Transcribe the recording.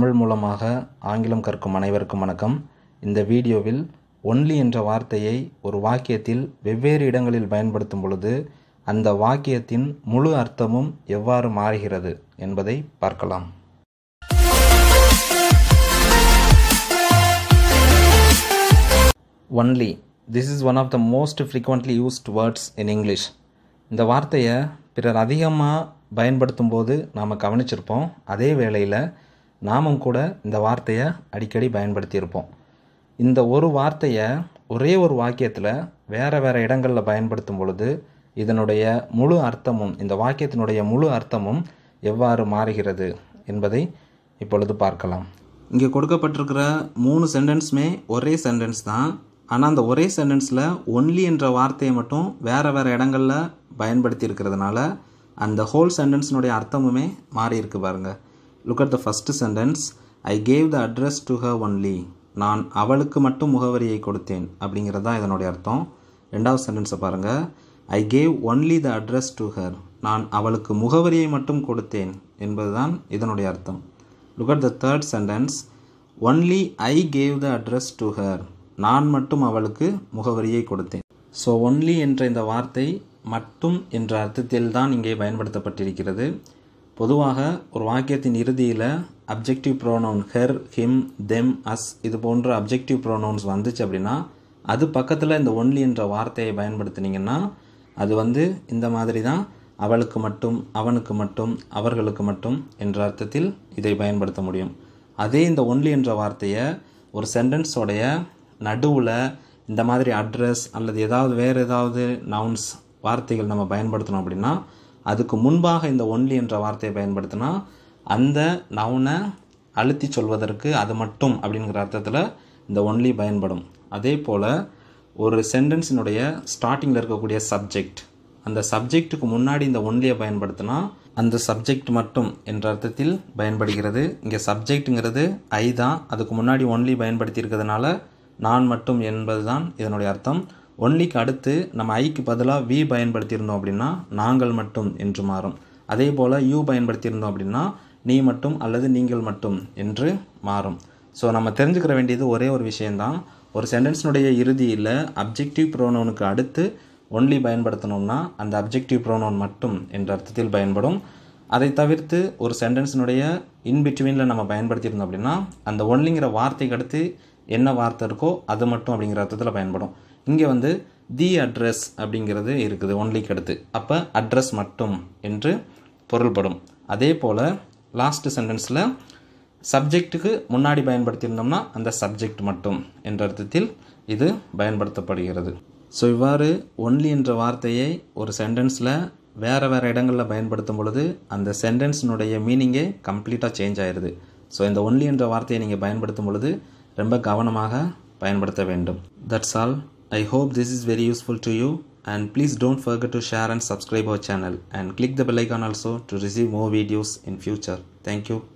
தமிழ் மூலமாக ஆங்கிலம் கற்கும் அனைவருக்கும் வணக்கம் இந்த வீடியோவில் ஒன்லி என்ற வார்த்தையை ஒரு வாக்கியத்தில் வெவ்வேறு இடங்களில் பயன்படுத்தும் பொழுது அந்த வாக்கியத்தின் முழு அர்த்தமும் எவ்வாறு மாறுகிறது என்பதை பார்க்கலாம் only this is one of the most frequently used words in English இந்த வார்த்தையை பிறர் அதிகமாக பயன்படுத்தும் போது நாம் கவனிச்சிருப்போம் அதே வேளையில் நாமும் கூட இந்த வார்த்தையை அடிக்கடி பயன்படுத்தியிருப்போம் இந்த ஒரு வார்த்தையை ஒரே ஒரு வாக்கியத்தில் வேறு வேறு இடங்களில் பயன்படுத்தும் பொழுது இதனுடைய முழு அர்த்தமும் இந்த வாக்கியத்தினுடைய முழு அர்த்தமும் எவ்வாறு மாறுகிறது என்பதை இப்பொழுது பார்க்கலாம் இங்கே கொடுக்கப்பட்டிருக்கிற மூணு சென்டென்ஸுமே ஒரே சென்டென்ஸ் தான் ஆனால் அந்த ஒரே சென்டென்ஸில் ஒன்லி என்ற வார்த்தையை மட்டும் வேறு வேறு இடங்களில் பயன்படுத்தி இருக்கிறதுனால அந்த ஹோல் சென்டென்ஸினுடைய அர்த்தமுமே மாறி பாருங்கள் look at the first sentence I gave the address to her only நான் அவளுக்கு மட்டும் முகவரியை கொடுத்தேன் அப்படிங்கிறது தான் இதனுடைய அர்த்தம் ரெண்டாவது சென்டென்ஸை பாருங்கள் I gave only the address to her நான் அவளுக்கு முகவரியை மட்டும் கொடுத்தேன் என்பதுதான் இதனுடைய அர்த்தம் look at the third sentence only I gave the address to her நான் மட்டும் அவளுக்கு முகவரியை கொடுத்தேன் ஸோ ஒன்லி என்ற இந்த வார்த்தை மட்டும் என்ற அர்த்தத்தில் தான் இங்கே பயன்படுத்தப்பட்டிருக்கிறது பொதுவாக ஒரு வாக்கியத்தின் இறுதியில் objective pronoun her him them us இது போன்ற அப்ஜெக்டிவ் ப்ரோனவுன்ஸ் வந்துச்சு அப்படின்னா அது பக்கத்தில் இந்த ஒன்லி என்ற வார்த்தையை பயன்படுத்தினீங்கன்னா அது வந்து இந்த மாதிரி தான் அவளுக்கு மட்டும் அவனுக்கு மட்டும் அவர்களுக்கு மட்டும் என்ற அர்த்தத்தில் இதை பயன்படுத்த முடியும் அதே இந்த ஒன்லி என்ற வார்த்தையை ஒரு சென்டென்ஸோடைய நடுவில் இந்த மாதிரி அட்ரஸ் அல்லது ஏதாவது வேறு ஏதாவது நவுன்ஸ் வார்த்தைகள் நம்ம பயன்படுத்தணும் அப்படின்னா அதுக்கு முன்பாக இந்த ஒன்லி என்ற வார்த்தையை பயன்படுத்தினா அந்த நவுனை அழுத்தி சொல்வதற்கு அது மட்டும் அப்படிங்கிற அர்த்தத்தில் இந்த ஒன்லி பயன்படும் அதே போல் ஒரு சென்டென்ஸினுடைய ஸ்டார்டிங்கில் இருக்கக்கூடிய சப்ஜெக்ட் அந்த சப்ஜெக்ட்டுக்கு முன்னாடி இந்த ஒன்லியை பயன்படுத்தினா அந்த சப்ஜெக்ட் மட்டும் என்ற அர்த்தத்தில் பயன்படுகிறது இங்கே சப்ஜெக்ட்டுங்கிறது ஐ தான் அதுக்கு முன்னாடி ஒன்லி பயன்படுத்தி இருக்கிறதுனால நான் மட்டும் என்பது தான் இதனுடைய அர்த்தம் ஒன்லிக்கு அடுத்து நம்ம ஐக்கு பதிலாக வி பயன்படுத்தியிருந்தோம் அப்படின்னா நாங்கள் மட்டும் என்று மாறும் அதே போல் யூ பயன்படுத்தியிருந்தோம் அப்படின்னா நீ மட்டும் அல்லது நீங்கள் மட்டும் என்று மாறும் ஸோ நம்ம தெரிஞ்சுக்கிற வேண்டியது ஒரே ஒரு விஷயந்தான் ஒரு சென்டென்ஸினுடைய இறுதியில் அப்ஜெக்டிவ் ப்ரோனவுனுக்கு அடுத்து ஒன்லி பயன்படுத்தணும்னா அந்த அப்ஜெக்டிவ் ப்ரோனவுன் மட்டும் என்ற அர்த்தத்தில் பயன்படும் அதை தவிர்த்து ஒரு சென்டென்ஸினுடைய இன்பிட்வீனில் நம்ம பயன்படுத்தியிருந்தோம் அப்படின்னா அந்த ஒன்லிங்கிற வார்த்தைக்கு அடுத்து என்ன வார்த்தை இருக்கோ அது மட்டும் அப்படிங்கிற அர்த்தத்தில் பயன்படும் இங்கே வந்து தி அட்ரஸ் அப்படிங்கிறது இருக்குது ஒன்லிக்கு அடுத்து அப்போ அட்ரஸ் மட்டும் என்று பொருள்படும் அதே போல் லாஸ்ட் சென்டென்ஸில் சப்ஜெக்ட்டுக்கு முன்னாடி பயன்படுத்தியிருந்தோம்னா அந்த சப்ஜெக்ட் மட்டும் என்ற அர்த்தத்தில் இது பயன்படுத்தப்படுகிறது ஸோ இவ்வாறு ஒன்லி என்ற வார்த்தையை ஒரு சென்டென்ஸில் வேறு வேறு இடங்களில் பயன்படுத்தும் பொழுது அந்த சென்டென்ஸினுடைய மீனிங்கே கம்ப்ளீட்டாக சேஞ்ச் ஆயிடுது ஸோ இந்த ஒன்லி என்ற வார்த்தையை நீங்கள் பயன்படுத்தும் பொழுது ரொம்ப கவனமாக பயன்படுத்த வேண்டும் that's all I hope this is very useful to you and please don't forget to share and subscribe our channel and click the bell icon also to receive more videos in future. Thank you.